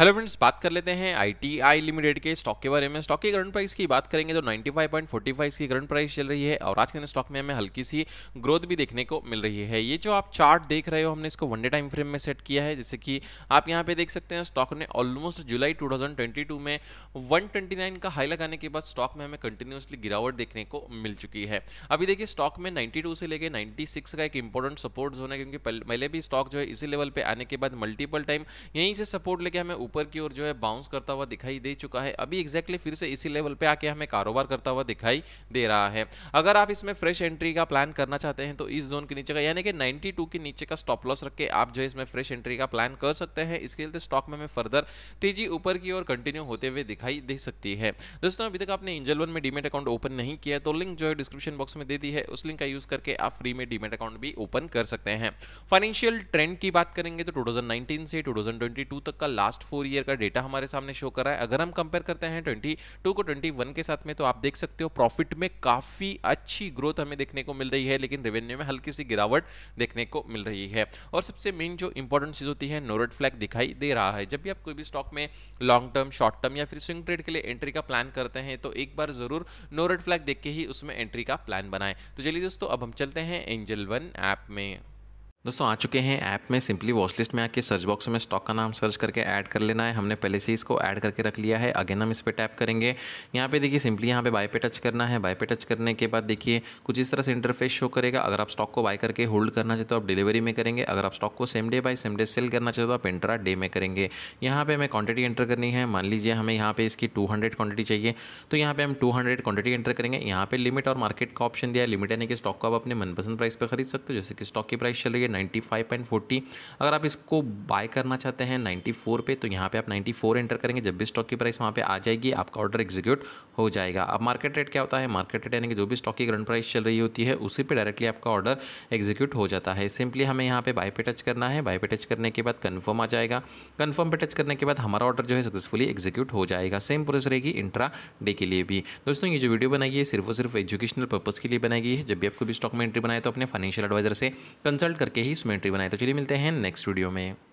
hello friends बात कर लेते हैं आईटीआई लिमिटेड के स्टॉक के बारे में स्टॉक की करंट प्राइस की बात करेंगे तो 95.45 की करंट प्राइस चल रही है और आज के दिन स्टॉक में हमें हल्की सी ग्रोथ भी देखने को मिल रही है ये जो आप चार्ट देख रहे हो हमने इसको वनडे टाइम फ्रेम में सेट किया है जैसे कि आप यहाँ पे देख सकते हैं स्टॉक ने ऑलमोस्ट जुलाई टू में वन का हाई लगाने के बाद स्टॉक में हमें कंटिन्यूसली गिरावट देखने को मिल चुकी है अभी देखिए स्टॉक में नाइन्टी से लेकर नाइन्टी का एक इंपॉर्टेंट सपोर्ट जोन है क्योंकि पहले भी स्टॉक जो है इसी लेवल पर आने के बाद मल्टीपल टाइम यहीं से सपोर्ट लेके हमें ऊपर की ओर जो है बाउंस करता हुआ दिखाई दे चुका है अभी एग्जैक्टली फिर से इसी लेवल पे आके हमें कारोबार करता हुआ दिखाई दे रहा है अगर आप इसमें फ्रेश एंट्री का प्लान करना चाहते हैं तो इस जोन के नीचे का यानी कि 92 के नीचे का स्टॉप लॉस रख के आप जो है इसमें फ्रेश एंट्री का प्लान कर सकते हैं इसके चलते तो स्टॉक में हमें फर्दर तेजी ऊपर की ओर कंटिन्यू होते हुए दिखाई दे सकती है दोस्तों अभी तक आपने इंजल वन में डीमेट अकाउंट ओपन नहीं किया तो लिंक जो है डिस्क्रिप्शन बॉक्स में दे दी है उस लिंक का यूज करके आप फ्री में डीमेट अकाउंट भी ओपन कर सकते हैं फाइनेंशियल ट्रेंड की बात करेंगे तो 2019 से 2022 तक का लास्ट फोर फोर ईयर का डेटा हमारे सामने शो कर रहा है अगर हम कंपेयर करते हैं ट्वेंटी टू को ट्वेंटी वन के साथ में तो आप देख सकते हो प्रॉफिट में काफ़ी अच्छी ग्रोथ हमें देखने को मिल रही है लेकिन रेवेन्यू में हल्की सी गिरावट देखने को मिल रही है और सबसे मेन जो इंपॉर्टेंट चीज़ होती है नोरड फ्लैग दिखाई दे रहा है जब भी आप कोई भी स्टॉक में लॉन्ग टर्म शॉर्ट टर्म या फिर स्विंग ट्रेड के लिए एंट्री का प्लान करते हैं तो एक बार ज़रूर नोरड फ्लैग देख के ही उसमें एंट्री का प्लान बनाए तो चलिए दोस्तों अब हम चलते हैं एंजल वन ऐप में दोस्तों आ चुके हैं ऐप में सिंपली वॉच लिस्ट में आके सर्च बॉक्स में स्टॉक का नाम सर्च करके ऐड कर लेना है हमने पहले से इसको ऐड करके रख लिया है अगेन हम इस पर टैप करेंगे यहाँ पे देखिए सिंपली यहाँ पे बाय पे टच करना है बाय पे टच करने के बाद देखिए कुछ इस तरह से इंटरफेस शो करेगा अगर आप स्टॉक को बाय करके होल्ड करना चाहते हो आप डिलीवरी में करेंगे अगर आप स्टॉक को same day buy same day sell करना चाहते हो तो आप इंट्रा डे में करेंगे यहाँ पर हमें क्वान्टिटी एंटर करनी है मान लीजिए हमें यहाँ पर इसकी टू क्वान्टिटी चाहिए तो यहाँ पर हम टू क्वान्टिटी एंटर करेंगे यहाँ पर लिमिट और मार्केट का ऑप्शन दिया है लिमिट यानी कि स्टॉक को आप अपने मनपसंद प्राइस पर खरीद सकते हो जैसे कि स्टॉक की प्राइस चल रही है पे 95.40 अगर आप इसको बाय करना चाहते हैं 94 पे तो यहाँ पे आप 94 एंटर करेंगे जब भी स्टॉक की प्राइस वहाँ पे आ जाएगी आपका ऑर्डर एग्जीक्यूट हो जाएगा अब मार्केट रेट क्या होता है मार्केट रेट यानी कि जो भी स्टॉक की ग्रंट प्राइस चल रही होती है उसी पर डायरेक्टली आपका ऑर्डर एग्जीक्यूट हो जाता है सिंपली हमें यहाँ पर बाई पे टच करना है बाई पे टच करने के बाद कन्फर्म आ जाएगा कन्फर्म पे टच करने के बाद हमारा ऑर्डर जो है सक्सेसफुली एग्जीक्यूट हो जाएगा सेम प्रोसेस रहेगी इंट्रा डे के लिए भी दोस्तों ये जो वीडियो बनाई है सिर्फ और सिर्फ एजुकेशनल पर्पज़ के लिए बनाई गई है जब भी आपको भी स्टॉक में एंट्री बनाए तो अपने फाइनेंशियल एडवाइजर से कंसल्ट करके करके ही स्मेट्री बनाए तो चलिए मिलते हैं नेक्स्ट वीडियो में